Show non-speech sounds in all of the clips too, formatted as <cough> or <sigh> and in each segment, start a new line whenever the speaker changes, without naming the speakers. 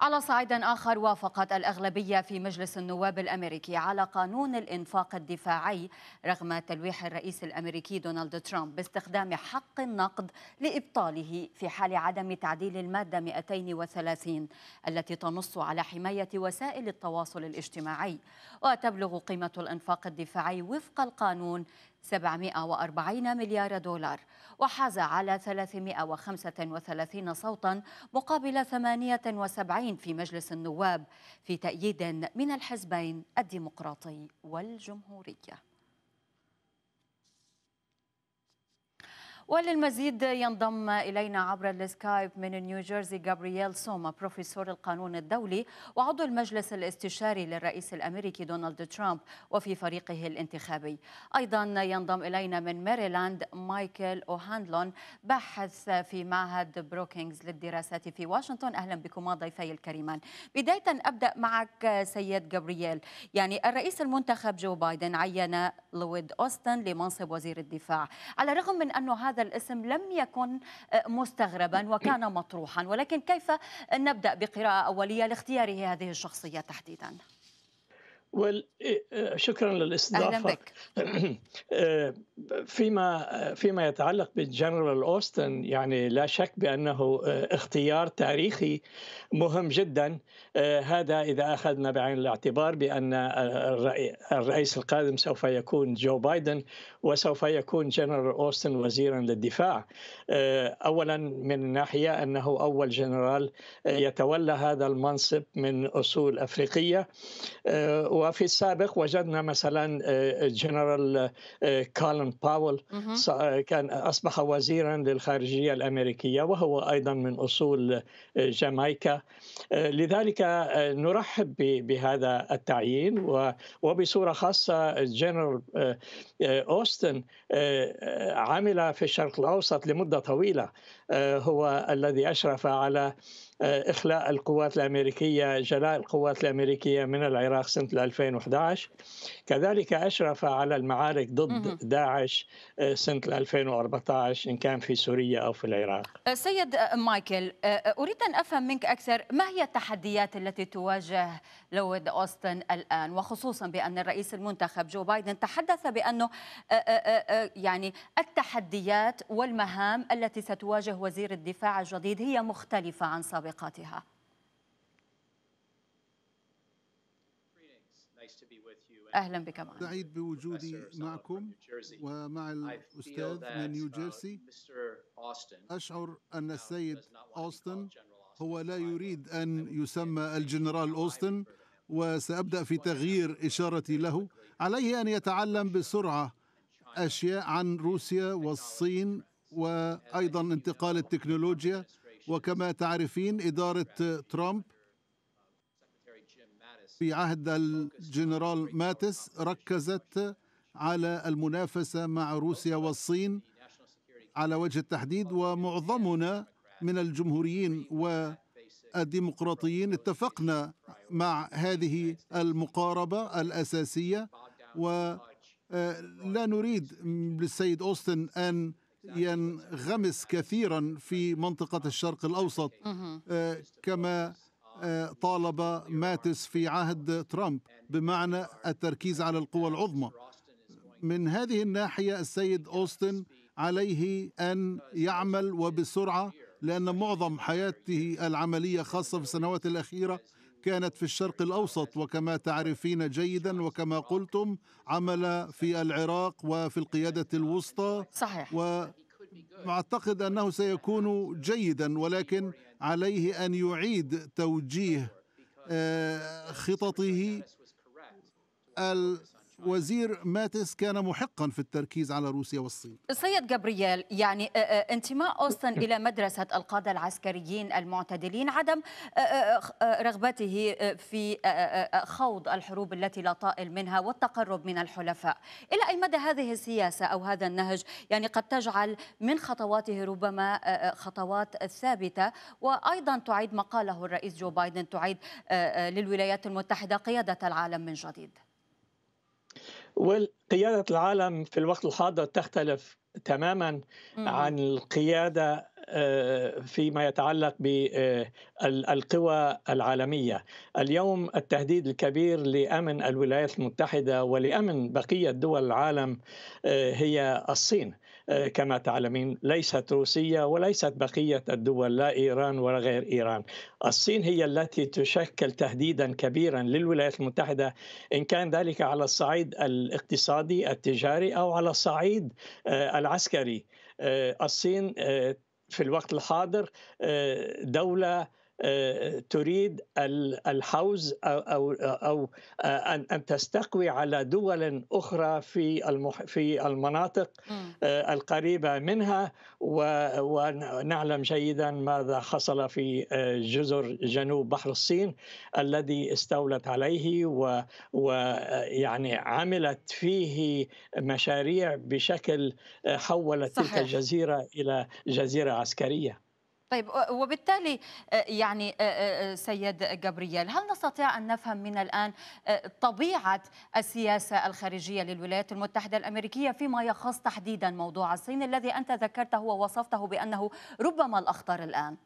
على صعيد آخر وافقت الأغلبية في مجلس النواب الأمريكي على قانون الإنفاق الدفاعي رغم تلويح الرئيس الأمريكي دونالد ترامب باستخدام حق النقد لإبطاله في حال عدم تعديل المادة 230 التي تنص على حماية وسائل التواصل الاجتماعي وتبلغ قيمة الإنفاق الدفاعي وفق القانون 740 مليار دولار وحاز على 335 صوتا مقابل 78 في مجلس النواب في تأييد من الحزبين الديمقراطي والجمهورية وللمزيد ينضم إلينا عبر السكايب من نيوجيرسي جابرييل سوما بروفيسور القانون الدولي وعضو المجلس الاستشاري للرئيس الأمريكي دونالد ترامب وفي فريقه الانتخابي أيضا ينضم إلينا من ماريلاند مايكل أوهاندلون باحث في معهد بروكينغز للدراسات في واشنطن أهلا بكما ضيفي الكريمان بداية أبدأ معك سيد جابرييل يعني الرئيس المنتخب جو بايدن عين لويد أوستن لمنصب وزير الدفاع على الرغم من أنه هذا هذا الاسم لم يكن آه، مستغربا وكان مطروحا ولكن كيف نبدأ بقراءة أولية لاختياره هذه الشخصية تحديدا؟
إيه، إيه، شكرا للاستضافه <clears throat> إيه، فيما فيما يتعلق بالجنرال اوستن يعني لا شك بانه اختيار تاريخي مهم جدا هذا اذا اخذنا بعين الاعتبار بان آه، الرئيس القادم سوف يكون جو بايدن وسوف يكون جنرال اوستن وزيرا للدفاع اولا من ناحيه انه اول جنرال يتولى هذا المنصب من اصول افريقيه وفي السابق وجدنا مثلا آه، آه، جنرال آه، كالن باول كان اصبح وزيرا للخارجيه الامريكيه وهو ايضا من اصول جامايكا لذلك نرحب بهذا التعيين وبصوره خاصه جنرال اوستن عمل في الشرق الاوسط لمده طويله هو الذي اشرف على آه، إخلاء القوات الأمريكية جلاء القوات الأمريكية من العراق سنة 2011 كذلك أشرف على المعارك ضد داعش آه، سنة 2014 إن كان في سوريا أو في العراق
آه، سيد مايكل أريد أن أفهم منك أكثر ما هي التحديات التي تواجه لويد أوستن الآن وخصوصا بأن الرئيس المنتخب جو بايدن تحدث بأنه يعني التحديات والمهام التي ستواجه وزير الدفاع الجديد هي مختلفة عن سابقا سابقاتها
اهلا بك معنا سعيد بوجودي معكم ومع الاستاذ من نيو جيرسي uh, uh, اشعر ان السيد اوستن هو لا يريد ان يسمى الجنرال اوستن وسابدا في تغيير اشارتي له عليه ان يتعلم بسرعه اشياء عن روسيا والصين وايضا انتقال التكنولوجيا وكما تعرفين إدارة ترامب في عهد الجنرال ماتس ركزت على المنافسة مع روسيا والصين على وجه التحديد ومعظمنا من الجمهوريين والديمقراطيين اتفقنا مع هذه المقاربة الأساسية ولا آه، نريد للسيد أوستن أن ينغمس كثيرا في منطقة الشرق الأوسط آه، كما آه، طالب ماتس في عهد ترامب بمعنى التركيز على القوى العظمى من هذه الناحية السيد أوستن عليه أن يعمل وبسرعة لأن معظم حياته العملية خاصة في السنوات الأخيرة كانت في الشرق الاوسط وكما تعرفين جيدا وكما قلتم عمل في العراق وفي القياده الوسطى صحيح واعتقد انه سيكون جيدا ولكن عليه ان يعيد توجيه آه، خططه وزير ماتس كان محقا في التركيز على روسيا والصين
سيد جابرييل يعني انتماء أوستن إلى مدرسة القادة العسكريين المعتدلين عدم رغبته في خوض الحروب التي لا طائل منها والتقرب من الحلفاء إلى أي مدى هذه السياسة أو هذا النهج يعني قد تجعل من خطواته ربما خطوات ثابتة وأيضا تعيد ما قاله الرئيس جو بايدن تعيد للولايات المتحدة قيادة العالم من جديد
وقيادة العالم في الوقت الحاضر تختلف تماما عن القيادة آه، فيما يتعلق بالقوى آه، العالميه. اليوم التهديد الكبير لامن الولايات المتحده ولامن بقيه دول العالم آه، هي الصين. كما تعلمين ليست روسيا وليست بقية الدول لا إيران ولا غير إيران الصين هي التي تشكل تهديدا كبيرا للولايات المتحدة إن كان ذلك على الصعيد الاقتصادي التجاري أو على الصعيد العسكري الصين في الوقت الحاضر آه، دولة آه، تريد الحوز او او آه، ان تستقوي على دول اخرى في في المناطق آه، القريبه منها ونعلم جيدا ماذا حصل في جزر جنوب بحر الصين الذي استولت عليه ويعني عملت فيه مشاريع بشكل حولت صحيح. تلك الجزيره الى جزيره عسكريه
طيب وبالتالي آه، يعني آه، آه، سيد جبريل هل نستطيع أن نفهم من الآن طبيعة السياسة الخارجية للولايات المتحدة الأمريكية فيما يخص تحديدا موضوع الصين الذي أنت ذكرته ووصفته بأنه ربما الأخطر الآن؟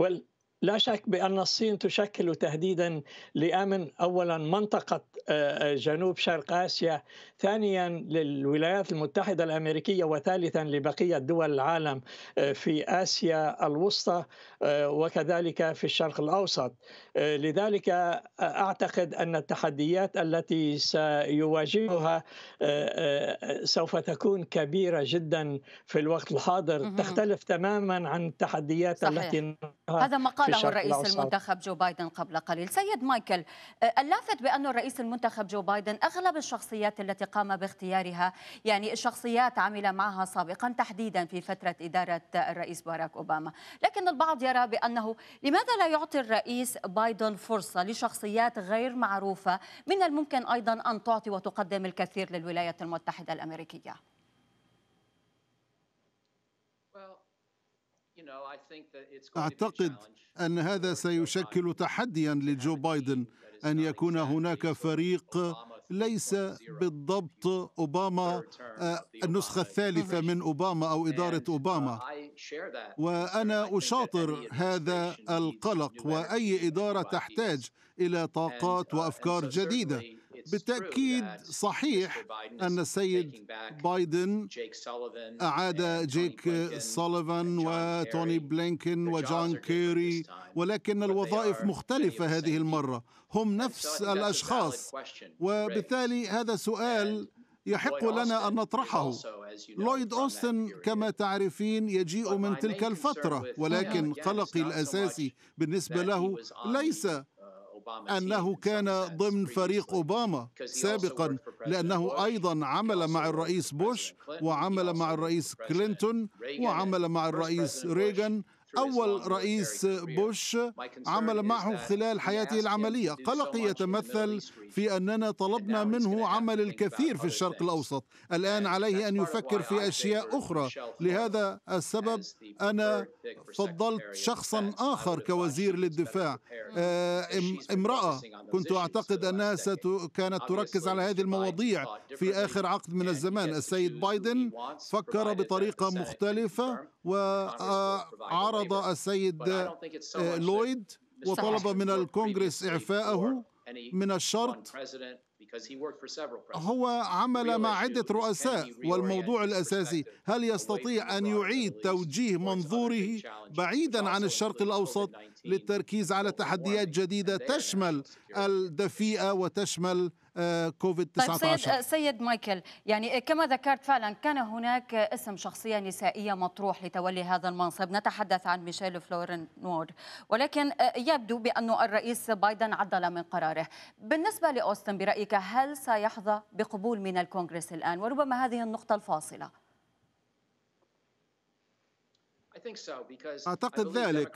well لا شك بأن الصين تشكل تهديدا لأمن أولا منطقة آه، آه، جنوب شرق آسيا ثانيا للولايات المتحدة الأمريكية وثالثا لبقية دول العالم آه، في آسيا الوسطى وكذلك في الشرق الأوسط لذلك أعتقد أن التحديات التي سيواجهها سوف تكون كبيرة جدا في الوقت الحاضر تختلف تماما عن التحديات صحيح. التي هذا مقال قاله الرئيس المنتخب
جو بايدن قبل قليل سيد مايكل اللافت أه، بأن الرئيس المنتخب جو بايدن أغلب الشخصيات التي قام باختيارها يعني الشخصيات عمل معها سابقا تحديدا في فترة إدارة الرئيس باراك أوباما لكن البعض يرى بأنه لماذا لا يعطي الرئيس بايدن فرصة لشخصيات غير معروفة من الممكن أيضا أن تعطي وتقدم الكثير للولايات المتحدة الأمريكية
اعتقد ان هذا سيشكل تحديا لجو بايدن ان يكون هناك فريق ليس بالضبط اوباما آه، النسخه الثالثه من اوباما او اداره uh, اوباما وانا اشاطر هذا القلق واي اداره تحتاج الى طاقات uh, وافكار جديده بالتأكيد صحيح أن السيد بايدن أعاد جيك سوليفان وتوني بلينكن وجون كيري ولكن الوظائف مختلفة هذه المرة هم نفس الأشخاص وبالتالي هذا سؤال يحق لنا أن نطرحه لويد أوستن كما تعرفين يجيء من تلك الفترة ولكن قلقي الأساسي بالنسبة له ليس أنه كان ضمن فريق أوباما سابقا لأنه أيضا عمل مع الرئيس بوش وعمل مع الرئيس كلينتون وعمل مع الرئيس ريغان أول رئيس بوش عمل معه خلال حياته العملية قلقي يتمثل في أننا طلبنا منه عمل الكثير في الشرق الأوسط الآن عليه أن يفكر في أشياء أخرى لهذا السبب أنا فضلت شخصا آخر كوزير للدفاع آه، امرأة كنت أعتقد أنها كانت تركز على هذه المواضيع في آخر عقد من الزمان السيد بايدن فكر بطريقة مختلفة وعرض رفض السيد آه، لويد وطلب من الكونغرس إعفاءه من الشرط هو عمل مع عدة رؤساء والموضوع الأساسي هل يستطيع أن يعيد توجيه منظوره بعيدا عن الشرق الأوسط للتركيز على تحديات جديدة تشمل الدفيئة وتشمل آه، كوفيد 19 طيب سيد, آه،
سيد مايكل يعني كما ذكرت فعلا كان هناك اسم شخصية نسائية مطروح لتولي هذا المنصب نتحدث عن ميشيل فلورن نور ولكن آه، يبدو بأن الرئيس بايدن عدل من قراره بالنسبة لأوستن برأيك هل سيحظى بقبول من الكونغرس الآن وربما هذه النقطة الفاصلة
أعتقد ذلك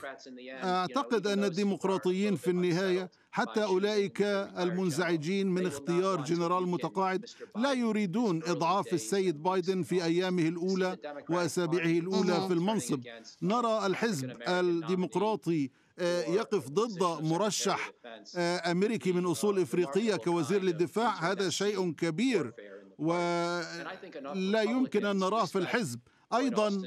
أعتقد أن الديمقراطيين في النهاية حتى أولئك المنزعجين من اختيار جنرال متقاعد لا يريدون إضعاف السيد بايدن في أيامه الأولى وأسابيعه الأولى في المنصب نرى الحزب الديمقراطي آه، يقف ضد مرشح آه، أمريكي من أصول إفريقية كوزير للدفاع هذا شيء كبير ولا يمكن أن نراه في الحزب أيضا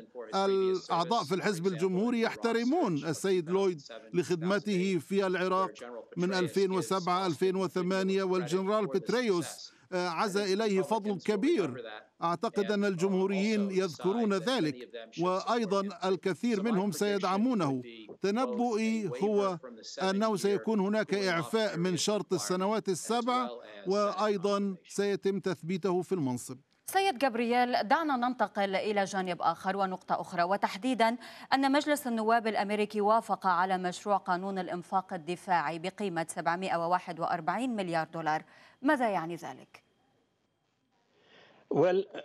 الأعضاء في الحزب الجمهوري يحترمون السيد لويد لخدمته في العراق من 2007 2008 والجنرال بتريوس آه، عزا إليه فضل كبير أعتقد أن الجمهوريين يذكرون ذلك وأيضا الكثير منهم سيدعمونه تنبؤي هو أنه سيكون هناك إعفاء من شرط السنوات السبع وأيضا سيتم تثبيته في المنصب
سيد جابرييل دعنا ننتقل إلى جانب آخر ونقطة أخرى وتحديدا أن مجلس النواب الأمريكي وافق على مشروع قانون الإنفاق الدفاعي بقيمة 741 مليار دولار ماذا يعني ذلك؟
well,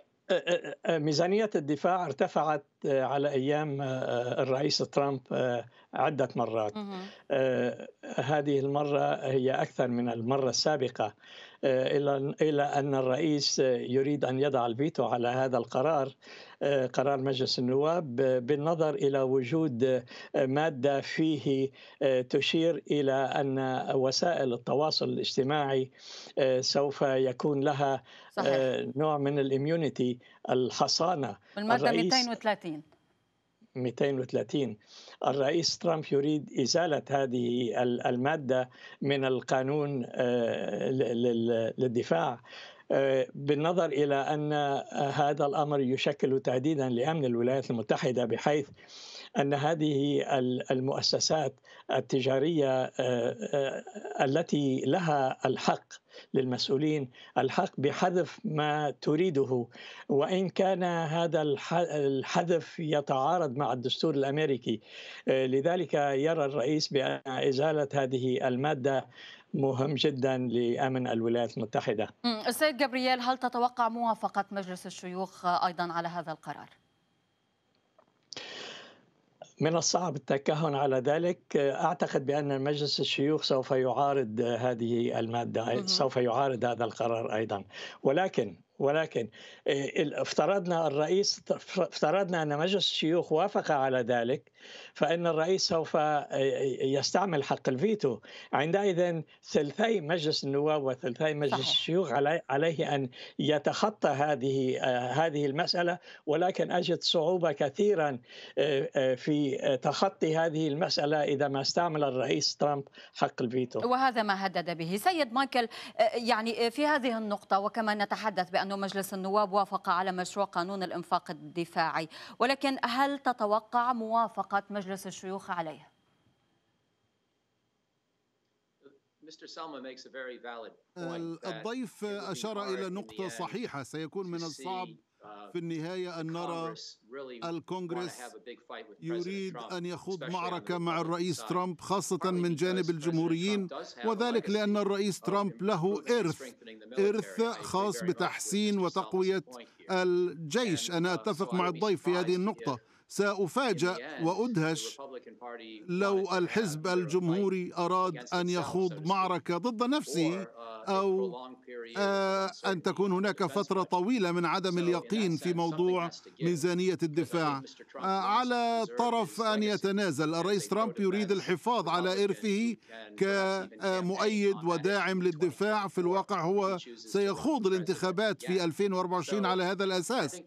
ميزانية الدفاع ارتفعت على ايام آه، آه، الرئيس ترامب آه، عده مرات هذه المره هي اكثر من المره السابقه الى ان الرئيس يريد ان يضع الفيتو على هذا القرار قرار مجلس النواب بالنظر الى وجود ماده فيه تشير الى ان وسائل التواصل الاجتماعي سوف يكون لها صحيح. نوع من الاميونيتي الحصانه الماده
230
230 الرئيس ترامب يريد إزالة هذه المادة من القانون آه، للدفاع بالنظر الى ان هذا الامر يشكل تهديدا لامن الولايات المتحده بحيث ان هذه المؤسسات التجاريه آه، آه، التي لها الحق للمسؤولين الحق بحذف ما تريده وان كان هذا الحذف يتعارض مع الدستور الامريكي آه، لذلك يرى الرئيس بان ازاله هذه الماده مهم جدا لامن الولايات المتحده.
السيد جابرييل هل تتوقع موافقه مجلس الشيوخ ايضا على هذا القرار؟
من الصعب التكهن على ذلك اعتقد بان مجلس الشيوخ سوف يعارض هذه الماده سوف يعارض هذا القرار ايضا ولكن ولكن آه، افترضنا الرئيس افترضنا أن مجلس الشيوخ وافق على ذلك فإن الرئيس سوف آه، آه، يستعمل حق الفيتو عندئذ ثلثي مجلس النواب وثلثي مجلس صحيح. الشيوخ عليه أن يتخطى هذه هذه المسألة ولكن أجد صعوبة كثيرا في تخطي هذه المسألة إذا ما استعمل الرئيس ترامب حق الفيتو
وهذا ما هدد به سيد مايكل يعني في هذه النقطة وكما نتحدث بأن أن مجلس النواب وافق على مشروع قانون الإنفاق الدفاعي ولكن هل تتوقع موافقة مجلس الشيوخ عليه؟
الضيف أشار إلى نقطة صحيحة سيكون من الصعب Uh, في النهاية أن نرى الكونغرس يريد أن يخوض معركة مع الرئيس ترامب خاصة من جانب الجمهوريين وذلك لأن الرئيس ترامب له إرث إرث خاص بتحسين وتقوية الجيش أنا uh, أتفق مع الضيف في هذه النقطة سأفاجأ وأدهش لو الحزب الجمهوري أراد أن يخوض معركة ضد نفسه uh, أو آه، أن تكون هناك فترة طويلة من عدم اليقين في موضوع ميزانية الدفاع آه، على طرف أن يتنازل الرئيس ترامب يريد الحفاظ على إرثه كمؤيد آه، وداعم للدفاع في الواقع هو سيخوض الانتخابات في 2024 على هذا الأساس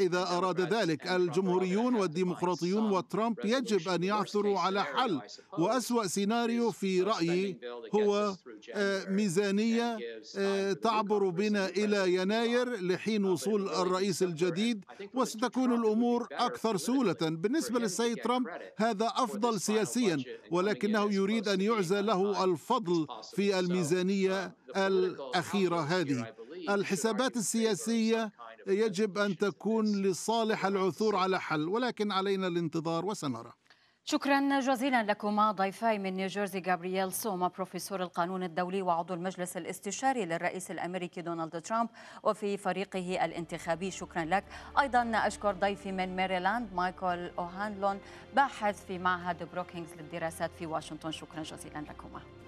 إذا أراد ذلك الجمهوريون والديمقراطيون وترامب يجب أن يعثروا على حل وأسوأ سيناريو في رأيي هو آه، ميزانية آه، تعبر بنا إلى يناير لحين وصول الرئيس الجديد وستكون الأمور أكثر سهولة بالنسبة للسيد ترامب هذا أفضل سياسيا ولكنه يريد أن يعزى له الفضل في الميزانية um, الأخيرة هذه الحسابات السياسية يجب أن تكون لصالح العثور على حل ولكن علينا الانتظار وسنرى
شكرا جزيلا لكما ضيفاي من نيوجيرسي جابرييل سوما بروفيسور القانون الدولي وعضو المجلس الاستشاري للرئيس الامريكي دونالد ترامب وفي فريقه الانتخابي شكرا لك ايضا اشكر ضيفي من ميريلاند مايكل اوهانلون باحث في معهد بروكينغز للدراسات في واشنطن شكرا جزيلا لكما